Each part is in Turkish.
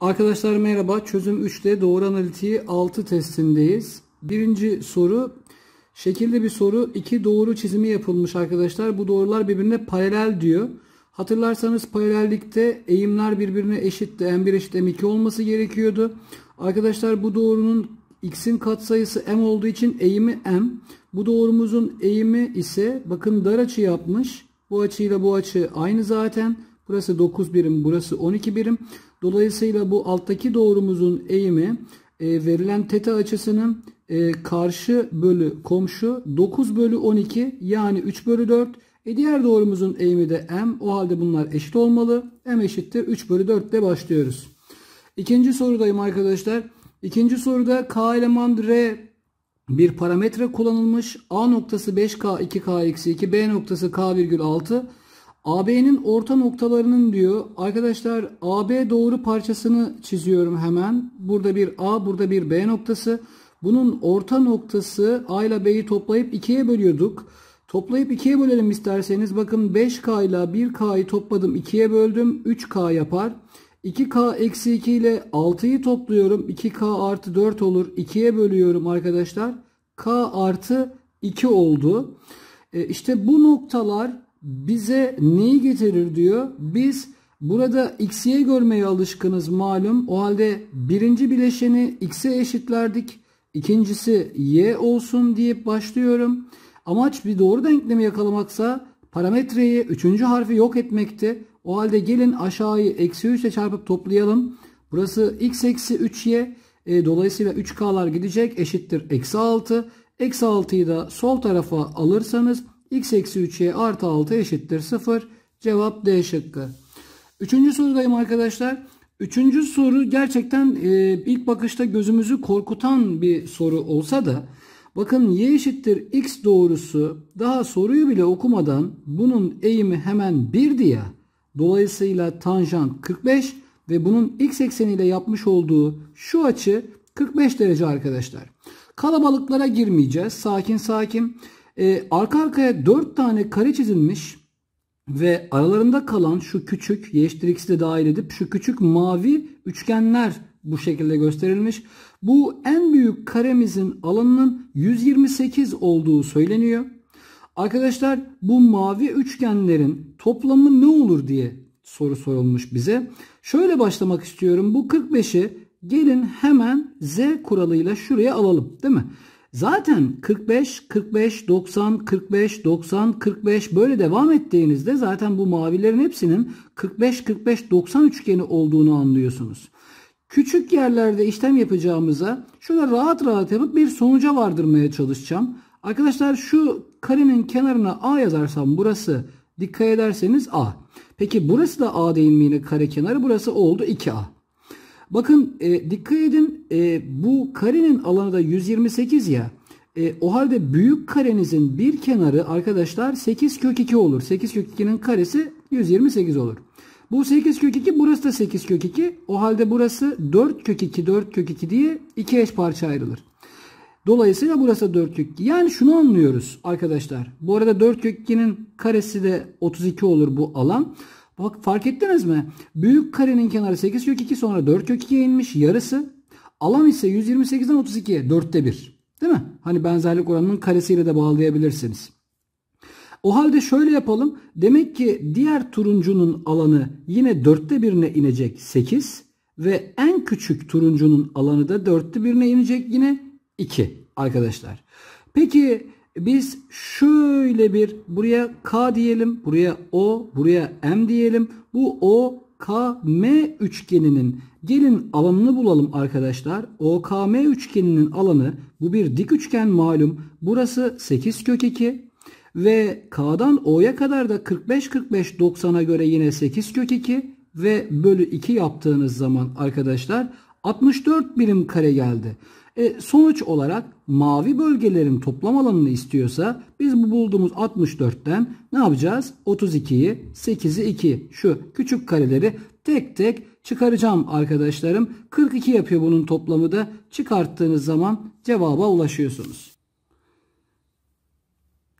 Arkadaşlar merhaba. Çözüm 3'te doğru analitiği 6 testindeyiz. Birinci soru şekilde bir soru. İki doğru çizimi yapılmış arkadaşlar. Bu doğrular birbirine paralel diyor. Hatırlarsanız paralellikte eğimler birbirine eşitti. M1 eşit M2 olması gerekiyordu. Arkadaşlar bu doğrunun x'in katsayısı m olduğu için eğimi m. Bu doğrumuzun eğimi ise bakın dar açı yapmış. Bu açıyla bu açı aynı zaten. Burası 9 birim, burası 12 birim. Dolayısıyla bu alttaki doğrumuzun eğimi e, verilen teta açısının e, karşı bölü komşu 9 bölü 12 yani 3 bölü 4. E diğer doğrumuzun eğimi de m. O halde bunlar eşit olmalı. m eşittir 3 bölü 4 ile başlıyoruz. İkinci sorudayım arkadaşlar. İkinci soruda k eleman r bir parametre kullanılmış. A noktası 5K 2K-2 B noktası K virgül 6 AB'nin orta noktalarının diyor arkadaşlar AB doğru parçasını çiziyorum hemen. Burada bir A burada bir B noktası. Bunun orta noktası A ile B'yi toplayıp 2'ye bölüyorduk. Toplayıp 2'ye bölelim isterseniz. Bakın 5K ile 1K'yı topladım 2'ye böldüm 3K yapar. 2K eksi 2 ile 6'yı topluyorum. 2K artı 4 olur. 2'ye bölüyorum arkadaşlar. K artı 2 oldu. E işte bu noktalar bize neyi getirir diyor. Biz burada x'ye görmeye alışkınız malum. O halde birinci bileşeni x'e eşitlerdik. İkincisi y olsun diye başlıyorum. Amaç bir doğru denklemi yakalamaksa parametreyi üçüncü harfi yok etmekti. O halde gelin aşağıyı eksi 3 ile çarpıp toplayalım. Burası x eksi 3y. E, dolayısıyla 3k'lar gidecek eşittir eksi 6. Eksi 6'yı da sol tarafa alırsanız x eksi 3y artı 6 eşittir 0. Cevap D şıkkı. Üçüncü sorudayım arkadaşlar. Üçüncü soru gerçekten e, ilk bakışta gözümüzü korkutan bir soru olsa da bakın y eşittir x doğrusu daha soruyu bile okumadan bunun eğimi hemen 1'di diye. Dolayısıyla tanjant 45 ve bunun x ekseniyle yapmış olduğu şu açı 45 derece arkadaşlar. Kalabalıklara girmeyeceğiz. Sakin sakin. E, arka arkaya 4 tane kare çizilmiş ve aralarında kalan şu küçük y'x'i dahil edip şu küçük mavi üçgenler bu şekilde gösterilmiş. Bu en büyük karemizin alanının 128 olduğu söyleniyor. Arkadaşlar bu mavi üçgenlerin toplamı ne olur diye soru sorulmuş bize. Şöyle başlamak istiyorum. Bu 45'i gelin hemen z kuralıyla şuraya alalım değil mi? Zaten 45, 45, 90, 45, 90, 45 böyle devam ettiğinizde zaten bu mavilerin hepsinin 45, 45, 90 üçgeni olduğunu anlıyorsunuz. Küçük yerlerde işlem yapacağımıza şöyle rahat rahat yapıp bir sonuca vardırmaya çalışacağım. Arkadaşlar şu karenin kenarına A yazarsam burası dikkat ederseniz A. Peki burası da A değil mi kare kenarı? Burası oldu 2A. Bakın e, dikkat edin e, bu karenin alanı da 128 ya. E, o halde büyük karenizin bir kenarı arkadaşlar 8 kök 2 olur. 8 kök 2'nin karesi 128 olur. Bu 8 kök 2 burası da 8 kök 2. O halde burası 4 kök 2 4 kök 2 diye iki eş parça ayrılır. Dolayısıyla burası 4 kök 2. Yani şunu anlıyoruz arkadaşlar. Bu arada 4 kök 2'nin karesi de 32 olur bu alan. Bak fark ettiniz mi? Büyük karenin kenarı 8 kök 2 sonra 4 kök 2'ye inmiş yarısı. Alan ise 128'den 32'ye 4'te 1. Değil mi? Hani benzerlik oranının karesiyle de bağlayabilirsiniz. O halde şöyle yapalım. Demek ki diğer turuncunun alanı yine dörtte birine inecek 8 ve en küçük turuncunun alanı da dörtte birine inecek yine 2 arkadaşlar. Peki biz şöyle bir buraya K diyelim, buraya O, buraya M diyelim. Bu O KM üçgeninin gelin alanını bulalım arkadaşlar. OKM üçgeninin alanı bu bir dik üçgen malum. Burası 8 kök 2 ve K'dan O'ya kadar da 45 45 90'a göre yine 8 kök 2 ve bölü 2 yaptığınız zaman arkadaşlar 64 birim kare geldi. E, sonuç olarak mavi bölgelerin toplam alanını istiyorsa biz bu bulduğumuz 64'ten ne yapacağız? 32'yi, 8'i 2 şu küçük kareleri tek tek çıkaracağım arkadaşlarım. 42 yapıyor bunun toplamı da çıkarttığınız zaman cevaba ulaşıyorsunuz.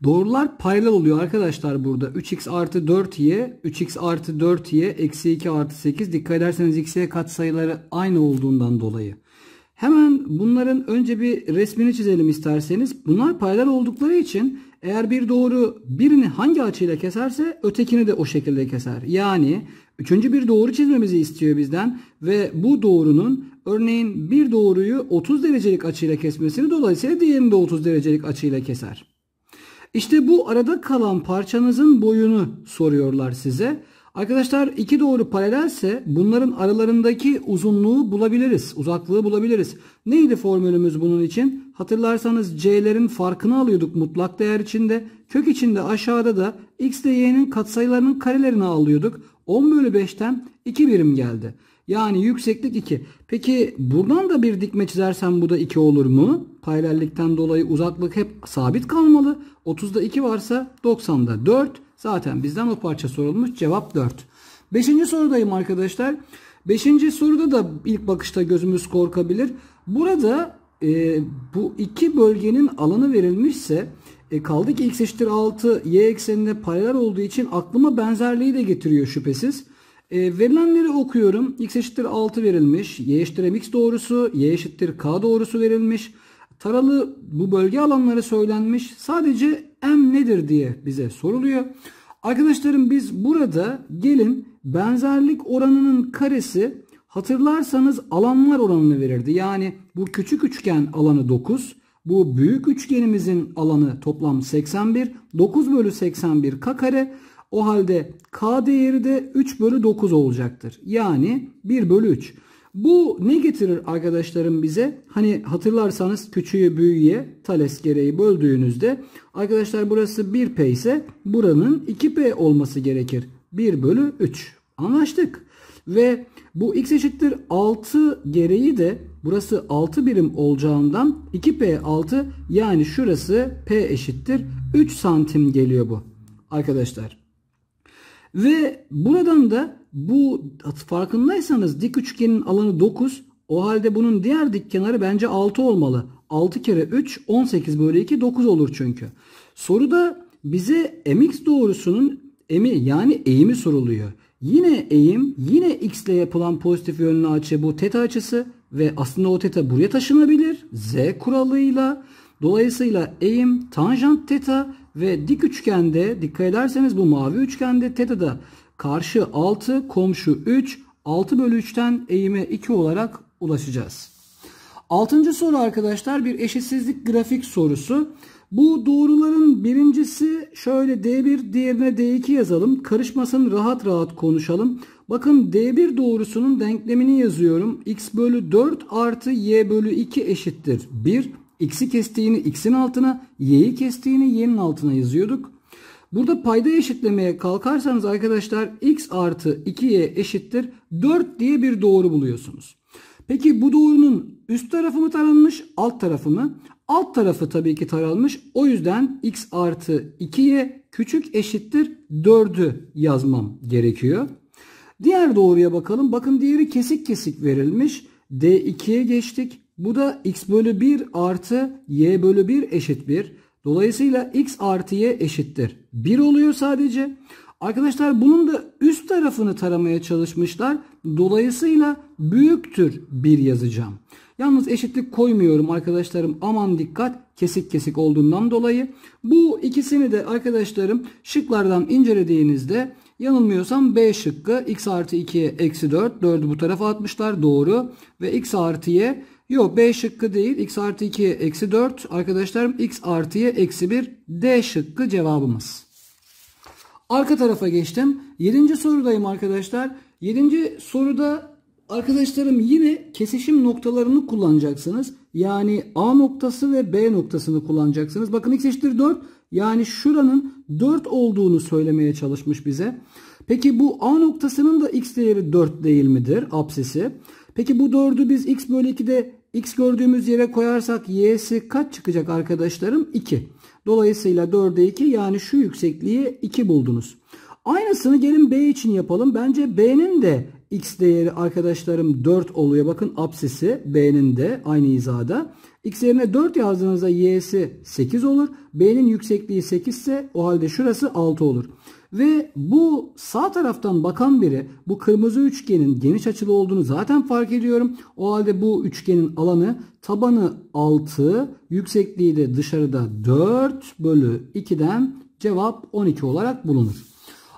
Doğrular paralel oluyor arkadaşlar burada. 3x artı 4y, 3x artı 4y, eksi 2 artı 8. Dikkat ederseniz x'ye katsayıları aynı olduğundan dolayı. Hemen bunların önce bir resmini çizelim isterseniz. Bunlar paralel oldukları için eğer bir doğru birini hangi açıyla keserse ötekini de o şekilde keser. Yani üçüncü bir doğru çizmemizi istiyor bizden ve bu doğrunun örneğin bir doğruyu 30 derecelik açıyla kesmesini dolayısıyla diğerini de 30 derecelik açıyla keser. İşte bu arada kalan parçanızın boyunu soruyorlar size. Arkadaşlar iki doğru paralelse bunların aralarındaki uzunluğu bulabiliriz. Uzaklığı bulabiliriz. Neydi formülümüz bunun için? Hatırlarsanız c'lerin farkını alıyorduk mutlak değer içinde. Kök içinde aşağıda da x ile y'nin katsayılarının karelerini alıyorduk. 10 bölü 5'ten 2 birim geldi. Yani yükseklik 2. Peki buradan da bir dikme çizersem bu da 2 olur mu? Paralellikten dolayı uzaklık hep sabit kalmalı. 30'da 2 varsa 90'da 4. Zaten bizden o parça sorulmuş. Cevap 4. Beşinci sorudayım arkadaşlar. Beşinci soruda da ilk bakışta gözümüz korkabilir. Burada e, bu iki bölgenin alanı verilmişse e, kaldı ki x eşittir 6 y ekseninde paralel olduğu için aklıma benzerliği de getiriyor şüphesiz. E, verilenleri okuyorum. x eşittir 6 verilmiş. y eşittir mx doğrusu. y eşittir k doğrusu verilmiş. Taralı bu bölge alanları söylenmiş. Sadece M nedir diye bize soruluyor. Arkadaşlarım biz burada gelin benzerlik oranının karesi hatırlarsanız alanlar oranını verirdi. Yani bu küçük üçgen alanı 9. Bu büyük üçgenimizin alanı toplam 81. 9 bölü 81 k kare. O halde k değeri de 3 bölü 9 olacaktır. Yani 1 bölü 3. Bu ne getirir arkadaşlarım bize? Hani hatırlarsanız küçüğü büyüğe Thales gereği böldüğünüzde arkadaşlar burası 1P ise buranın 2P olması gerekir. 1 bölü 3. Anlaştık. Ve bu x eşittir 6 gereği de burası 6 birim olacağından 2P 6 yani şurası P eşittir 3 santim geliyor bu. Arkadaşlar ve buradan da bu farkındaysanız dik üçgenin alanı 9. O halde bunun diğer dik kenarı bence 6 olmalı. 6 kere 3 18 bölü 2 9 olur çünkü. Soruda bize mx doğrusunun emi yani eğimi soruluyor. Yine eğim yine x ile yapılan pozitif yönlü açı bu teta açısı ve aslında o teta buraya taşınabilir. Z kuralıyla Dolayısıyla eğim tanjant teta ve dik üçgende dikkat ederseniz bu mavi üçgende teta da karşı 6, komşu 3, 6 bölü 3'ten eğime 2 olarak ulaşacağız. Altıncı soru arkadaşlar bir eşitsizlik grafik sorusu. Bu doğruların birincisi şöyle D1 diğerine D2 yazalım. Karışmasın rahat rahat konuşalım. Bakın D1 doğrusunun denklemini yazıyorum. X bölü 4 artı Y bölü 2 eşittir 1 x'i kestiğini x'in altına, y'yi kestiğini y'nin altına yazıyorduk. Burada payda eşitlemeye kalkarsanız arkadaşlar x artı 2y eşittir 4 diye bir doğru buluyorsunuz. Peki bu doğrunun üst tarafı mı taranmış alt tarafı mı? Alt tarafı tabii ki taranmış. O yüzden x artı 2y küçük eşittir 4'ü yazmam gerekiyor. Diğer doğruya bakalım. Bakın diğeri kesik kesik verilmiş. D2'ye geçtik. Bu da x bölü 1 artı y bölü 1 eşit 1. Dolayısıyla x artı y eşittir. 1 oluyor sadece. Arkadaşlar bunun da üst tarafını taramaya çalışmışlar. Dolayısıyla büyüktür 1 yazacağım. Yalnız eşitlik koymuyorum arkadaşlarım. Aman dikkat kesik kesik olduğundan dolayı. Bu ikisini de arkadaşlarım şıklardan incelediğinizde yanılmıyorsam B şıkkı x artı 2'ye eksi 4. 4'ü bu tarafa atmışlar doğru. Ve x artı y Yok B şıkkı değil. X artı 2'ye eksi 4. Arkadaşlarım X artıya eksi 1. D şıkkı cevabımız. Arka tarafa geçtim. 7. sorudayım arkadaşlar. 7. soruda arkadaşlarım yine kesişim noktalarını kullanacaksınız. Yani A noktası ve B noktasını kullanacaksınız. Bakın X eşittir 4. Yani şuranın 4 olduğunu söylemeye çalışmış bize. Peki bu A noktasının da X değeri 4 değil midir? Absesi. Peki bu 4'ü biz X bölü 2'de x gördüğümüz yere koyarsak y'si kaç çıkacak arkadaşlarım? 2. Dolayısıyla 4'e 2 yani şu yüksekliği 2 buldunuz. Aynısını gelin b için yapalım. Bence b'nin de x değeri arkadaşlarım 4 oluyor. Bakın absisi b'nin de aynı izada. x yerine 4 yazdığınızda y'si 8 olur. b'nin yüksekliği 8 ise o halde şurası 6 olur. Ve bu sağ taraftan bakan biri bu kırmızı üçgenin geniş açılı olduğunu zaten fark ediyorum. O halde bu üçgenin alanı tabanı 6, yüksekliği de dışarıda 4 bölü 2'den cevap 12 olarak bulunur.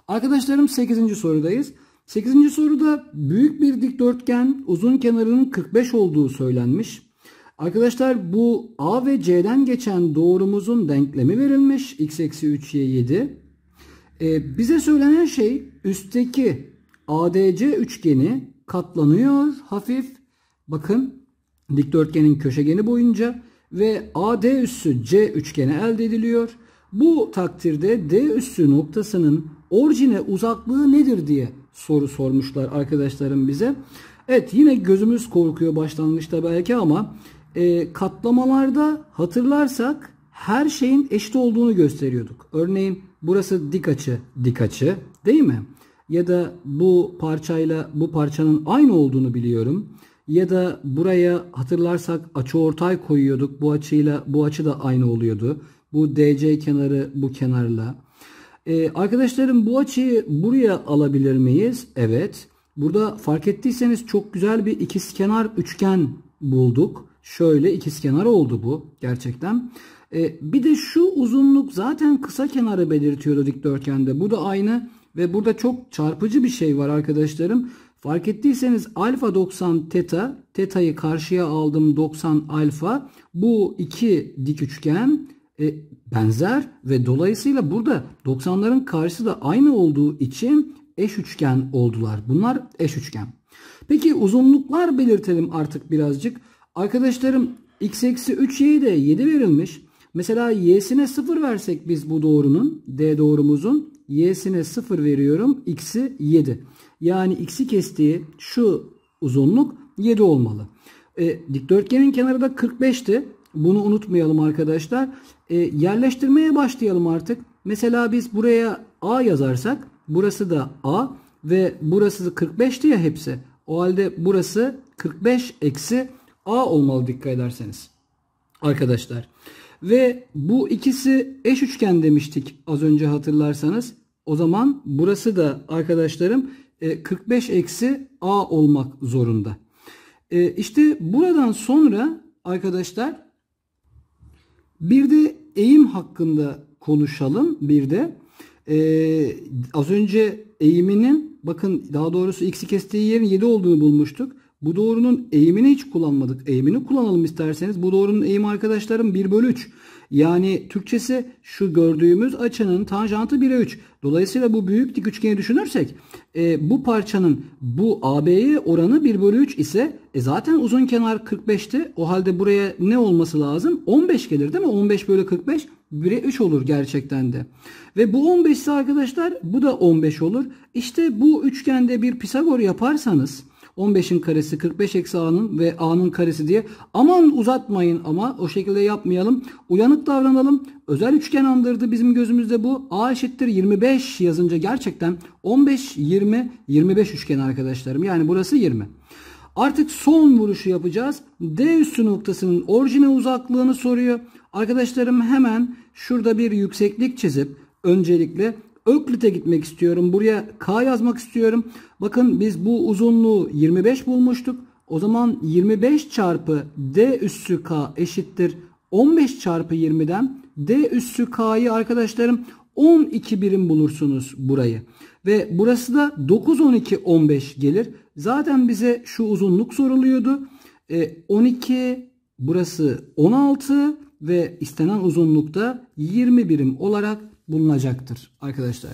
Arkadaşlarım 8. sorudayız. 8. soruda büyük bir dikdörtgen uzun kenarının 45 olduğu söylenmiş. Arkadaşlar bu A ve C'den geçen doğrumuzun denklemi verilmiş. x eksi 3 y 7 e, bize söylenen şey üstteki ADC üçgeni katlanıyor hafif. Bakın dikdörtgenin köşegeni boyunca ve AD üssü C üçgeni elde ediliyor. Bu takdirde D üssü noktasının orijine uzaklığı nedir diye soru sormuşlar arkadaşlarım bize. Evet yine gözümüz korkuyor başlangıçta belki ama e, katlamalarda hatırlarsak her şeyin eşit olduğunu gösteriyorduk. Örneğin Burası dik açı, dik açı değil mi? Ya da bu parçayla bu parçanın aynı olduğunu biliyorum. Ya da buraya hatırlarsak açı ortay koyuyorduk. Bu açıyla bu açı da aynı oluyordu. Bu DC kenarı bu kenarla. Ee, arkadaşlarım bu açıyı buraya alabilir miyiz? Evet. Burada fark ettiyseniz çok güzel bir ikizkenar üçgen bulduk. Şöyle ikizkenar oldu bu gerçekten. E, bir de şu uzunluk zaten kısa kenarı belirtiyordu dikdörtgende. Bu da aynı ve burada çok çarpıcı bir şey var arkadaşlarım. Fark ettiyseniz alfa 90 teta, tetayı karşıya aldım 90 alfa. Bu iki dik üçgen e, benzer ve dolayısıyla burada 90'ların karşısı da aynı olduğu için eş üçgen oldular. Bunlar eş üçgen. Peki uzunluklar belirtelim artık birazcık. Arkadaşlarım x eksi 3y'yi de 7 verilmiş. Mesela y'sine 0 versek biz bu doğrunun, d doğrumuzun y'sine 0 veriyorum. x'i 7. Yani x'i kestiği şu uzunluk 7 olmalı. E, dikdörtgenin kenarı da 45'ti. Bunu unutmayalım arkadaşlar. E, yerleştirmeye başlayalım artık. Mesela biz buraya A yazarsak burası da A ve burası 45'ti ya hepsi. O halde burası 45 eksi A olmalı dikkat ederseniz. Arkadaşlar. Ve bu ikisi eş üçgen demiştik az önce hatırlarsanız. O zaman burası da arkadaşlarım 45 e, eksi a olmak zorunda. E, işte buradan sonra arkadaşlar bir de eğim hakkında konuşalım. Bir de e, az önce eğiminin bakın daha doğrusu x'i kestiği yerin 7 olduğunu bulmuştuk. Bu doğrunun eğimini hiç kullanmadık. Eğimini kullanalım isterseniz. Bu doğrunun eğimi arkadaşlarım 1 bölü 3. Yani Türkçesi şu gördüğümüz açının tanjantı 1'e 3. Dolayısıyla bu büyük dik üçgeni düşünürsek e, bu parçanın bu AB'ye oranı 1 bölü 3 ise e, zaten uzun kenar 45'ti. O halde buraya ne olması lazım? 15 gelir değil mi? 15 bölü 45 1'e 3 olur gerçekten de. Ve bu 15 ise arkadaşlar bu da 15 olur. İşte bu üçgende bir Pisagor yaparsanız 15'in karesi 45 eksi a'nın ve a'nın karesi diye. Aman uzatmayın ama o şekilde yapmayalım. Uyanık davranalım. Özel üçgen andırdı bizim gözümüzde bu. a eşittir 25 yazınca gerçekten 15, 20, 25 üçgen arkadaşlarım. Yani burası 20. Artık son vuruşu yapacağız. D üstü noktasının orijine uzaklığını soruyor. Arkadaşlarım hemen şurada bir yükseklik çizip öncelikle Öklit'e gitmek istiyorum. Buraya K yazmak istiyorum. Bakın biz bu uzunluğu 25 bulmuştuk. O zaman 25 çarpı D üssü K eşittir 15 çarpı 20'den D üssü K'yı arkadaşlarım 12 birim bulursunuz burayı. Ve burası da 9, 12, 15 gelir. Zaten bize şu uzunluk soruluyordu. E, 12, burası 16 ve istenen uzunlukta 20 birim olarak bulunacaktır arkadaşlar.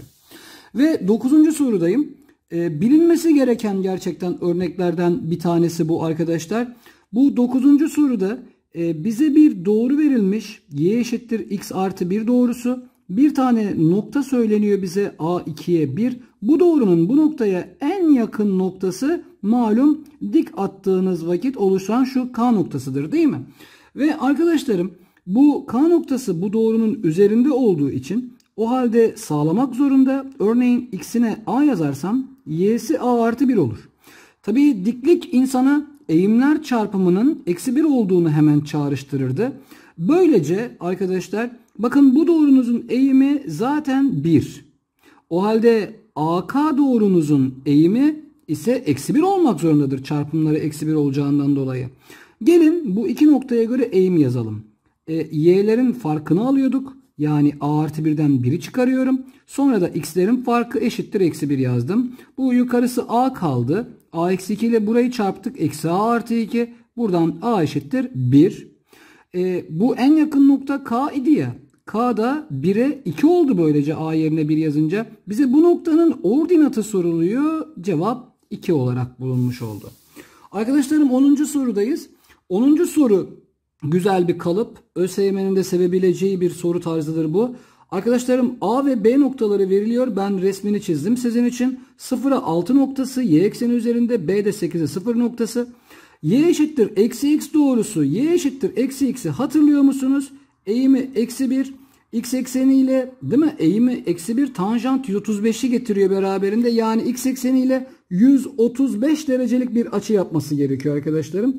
Ve dokuzuncu sorudayım. E, bilinmesi gereken gerçekten örneklerden bir tanesi bu arkadaşlar. Bu dokuzuncu soruda e, bize bir doğru verilmiş. Y eşittir x artı bir doğrusu. Bir tane nokta söyleniyor bize A 2'ye 1. Bu doğrunun bu noktaya en yakın noktası malum dik attığınız vakit oluşan şu K noktasıdır değil mi? Ve arkadaşlarım bu K noktası bu doğrunun üzerinde olduğu için o halde sağlamak zorunda. Örneğin x'ine a yazarsam y'si a artı 1 olur. Tabii diklik insana eğimler çarpımının eksi 1 olduğunu hemen çağrıştırırdı. Böylece arkadaşlar bakın bu doğrunuzun eğimi zaten 1. O halde AK doğrunuzun eğimi ise eksi 1 olmak zorundadır çarpımları eksi 1 olacağından dolayı. Gelin bu iki noktaya göre eğim yazalım. E, y'lerin farkını alıyorduk. Yani a artı birden 1'i çıkarıyorum. Sonra da x'lerin farkı eşittir eksi 1 yazdım. Bu yukarısı a kaldı. a eksi 2 ile burayı çarptık. Eksi a artı 2. Buradan a eşittir 1. E, bu en yakın nokta k idi ya. K da 1'e 2 oldu böylece a yerine 1 yazınca. Bize bu noktanın ordinatı soruluyor. Cevap 2 olarak bulunmuş oldu. Arkadaşlarım 10. sorudayız. 10. soru güzel bir kalıp. ÖSYM'nin de sevebileceği bir soru tarzıdır bu. Arkadaşlarım A ve B noktaları veriliyor. Ben resmini çizdim sizin için. 0'a 6 noktası, y ekseni üzerinde, B de 8'e 0 noktası. Y eşittir eksi x doğrusu, y eşittir eksi x'i hatırlıyor musunuz? Eğimi eksi 1, x ekseniyle değil mi? Eğimi eksi 1 tanjant 135'i getiriyor beraberinde. Yani x ekseniyle 135 derecelik bir açı yapması gerekiyor arkadaşlarım.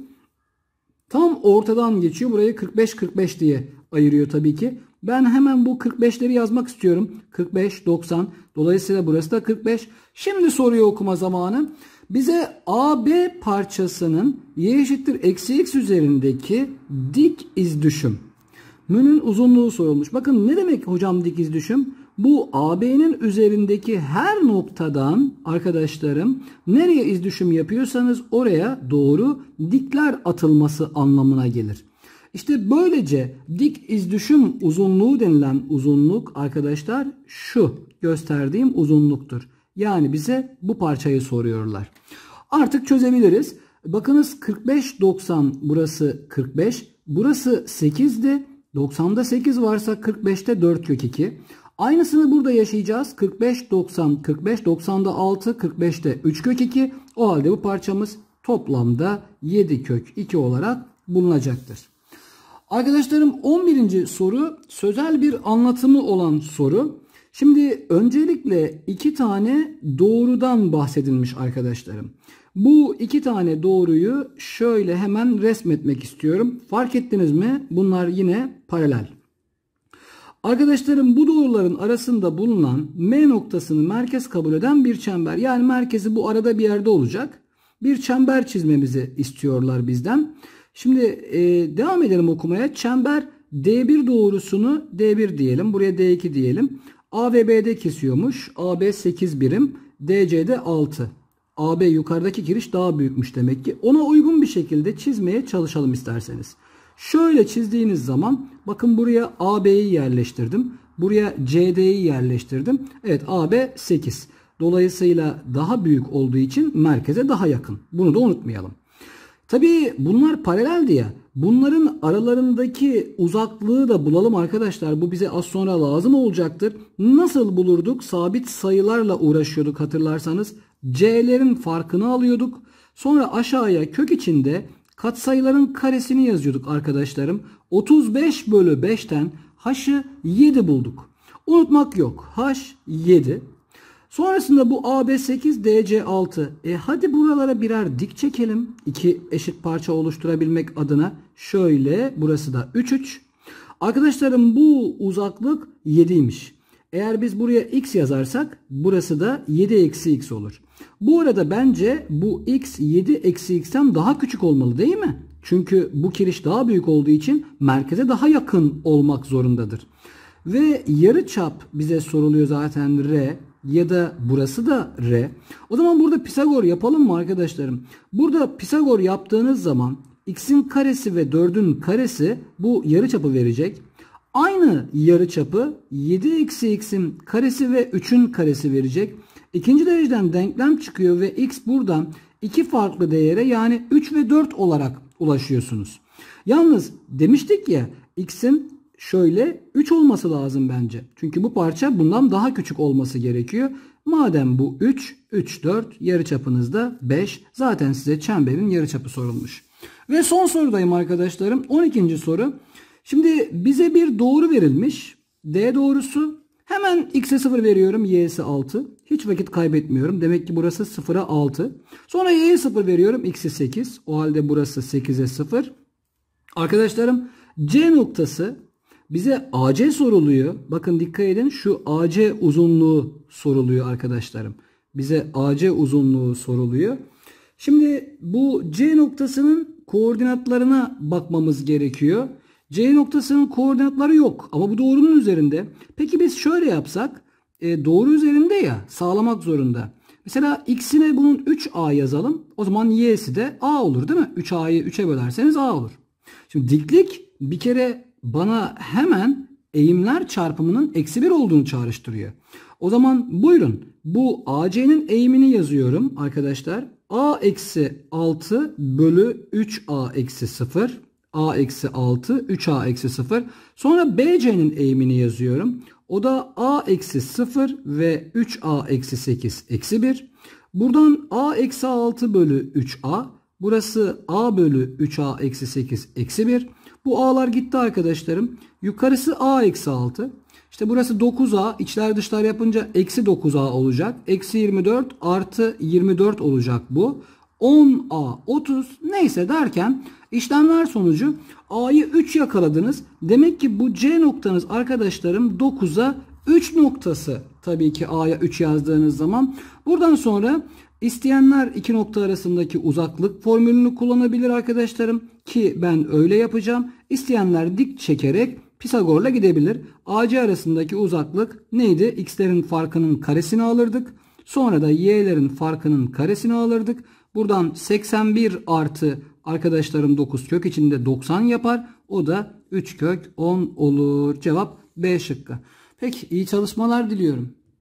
Tam ortadan geçiyor. Burayı 45-45 diye ayırıyor tabii ki. Ben hemen bu 45'leri yazmak istiyorum. 45, 90. Dolayısıyla burası da 45. Şimdi soruyu okuma zamanı. Bize AB parçasının y eşittir eksi x üzerindeki dik iz düşüm Münün uzunluğu sorulmuş. Bakın ne demek hocam dik iz düşüm? bu AB'nin üzerindeki her noktadan arkadaşlarım nereye iz düşüm yapıyorsanız oraya doğru dikler atılması anlamına gelir. İşte böylece dik iz düşüm uzunluğu denilen uzunluk arkadaşlar şu gösterdiğim uzunluktur. Yani bize bu parçayı soruyorlar. Artık çözebiliriz. Bakınız 45 90 burası 45. Burası 8'de 90'da 8 varsa 45'te 4 kök 2. Aynısını burada yaşayacağız. 45 90 45 90'da 6 45'te 3 kök 2. O halde bu parçamız toplamda 7 kök 2 olarak bulunacaktır. Arkadaşlarım 11. soru sözel bir anlatımı olan soru. Şimdi öncelikle iki tane doğrudan bahsedilmiş arkadaşlarım. Bu iki tane doğruyu şöyle hemen resmetmek istiyorum. Fark ettiniz mi? Bunlar yine paralel. Arkadaşlarım bu doğruların arasında bulunan M noktasını merkez kabul eden bir çember. Yani merkezi bu arada bir yerde olacak. Bir çember çizmemizi istiyorlar bizden. Şimdi e, devam edelim okumaya. Çember D1 doğrusunu D1 diyelim. Buraya D2 diyelim. A ve B'de kesiyormuş. AB 8 birim. DC'de 6. AB yukarıdaki giriş daha büyükmüş demek ki. Ona uygun bir şekilde çizmeye çalışalım isterseniz. Şöyle çizdiğiniz zaman bakın buraya AB'yi yerleştirdim. Buraya CD'yi yerleştirdim. Evet AB 8. Dolayısıyla daha büyük olduğu için merkeze daha yakın. Bunu da unutmayalım. Tabii bunlar paralel diye bunların aralarındaki uzaklığı da bulalım arkadaşlar. Bu bize az sonra lazım olacaktır. Nasıl bulurduk? Sabit sayılarla uğraşıyorduk hatırlarsanız. C'lerin farkını alıyorduk. Sonra aşağıya kök içinde Katsayıların karesini yazıyorduk arkadaşlarım. 35 bölü 5'ten h'ı 7 bulduk. Unutmak yok. h 7. Sonrasında bu AB 8, DC 6. E hadi buralara birer dik çekelim. İki eşit parça oluşturabilmek adına. Şöyle burası da 3, 3. Arkadaşlarım bu uzaklık 7'ymiş. Eğer biz buraya x yazarsak burası da 7 eksi x olur. Bu arada bence bu x 7 eksi x'ten daha küçük olmalı değil mi? Çünkü bu kiriş daha büyük olduğu için merkeze daha yakın olmak zorundadır. Ve yarı çap bize soruluyor zaten R ya da burası da R. O zaman burada Pisagor yapalım mı arkadaşlarım? Burada Pisagor yaptığınız zaman x'in karesi ve 4'ün karesi bu yarı çapı verecek. Aynı yarıçapı 7 eksi x'in karesi ve 3'ün karesi verecek. İkinci dereceden denklem çıkıyor ve x buradan iki farklı değere yani 3 ve 4 olarak ulaşıyorsunuz. Yalnız demiştik ya x'in şöyle 3 olması lazım bence. Çünkü bu parça bundan daha küçük olması gerekiyor. Madem bu 3, 3, 4 yarıçapınız da 5. Zaten size çemberin yarıçapı sorulmuş. Ve son sorudayım arkadaşlarım. 12. soru. Şimdi bize bir doğru verilmiş. D doğrusu. Hemen x'e 0 veriyorum. Y'si 6. Hiç vakit kaybetmiyorum. Demek ki burası 0'a 6. Sonra y'ye 0 veriyorum. X'i 8. O halde burası 8'e 0. Arkadaşlarım C noktası bize AC soruluyor. Bakın dikkat edin şu AC uzunluğu soruluyor arkadaşlarım. Bize AC uzunluğu soruluyor. Şimdi bu C noktasının koordinatlarına bakmamız gerekiyor. C noktasının koordinatları yok ama bu doğrunun üzerinde. Peki biz şöyle yapsak e, doğru üzerinde ya sağlamak zorunda. Mesela x'ine bunun 3a yazalım. O zaman y'si de a olur değil mi? 3a'yı 3'e bölerseniz a olur. Şimdi diklik bir kere bana hemen eğimler çarpımının eksi 1 olduğunu çağrıştırıyor. O zaman buyurun bu AC'nin eğimini yazıyorum arkadaşlar. A eksi 6 bölü 3A eksi 0 a eksi 6 3a eksi 0. Sonra bc'nin eğimini yazıyorum. O da a eksi 0 ve 3a eksi 8 eksi 1. Buradan a eksi 6 bölü 3a. Burası a bölü 3a eksi 8 eksi 1. Bu a'lar gitti arkadaşlarım. Yukarısı a eksi 6. İşte burası 9a. İçler dışlar yapınca eksi 9a olacak. Eksi 24 artı 24 olacak bu. 10A 30 neyse derken işlemler sonucu A'yı 3 yakaladınız. Demek ki bu C noktanız arkadaşlarım 9'a 3 noktası tabii ki A'ya 3 yazdığınız zaman. Buradan sonra isteyenler iki nokta arasındaki uzaklık formülünü kullanabilir arkadaşlarım. Ki ben öyle yapacağım. İsteyenler dik çekerek Pisagor'la gidebilir. AC arasındaki uzaklık neydi? X'lerin farkının karesini alırdık. Sonra da Y'lerin farkının karesini alırdık. Buradan 81 artı arkadaşlarım 9 kök içinde 90 yapar. O da 3 kök 10 olur. Cevap B şıkkı. Peki iyi çalışmalar diliyorum.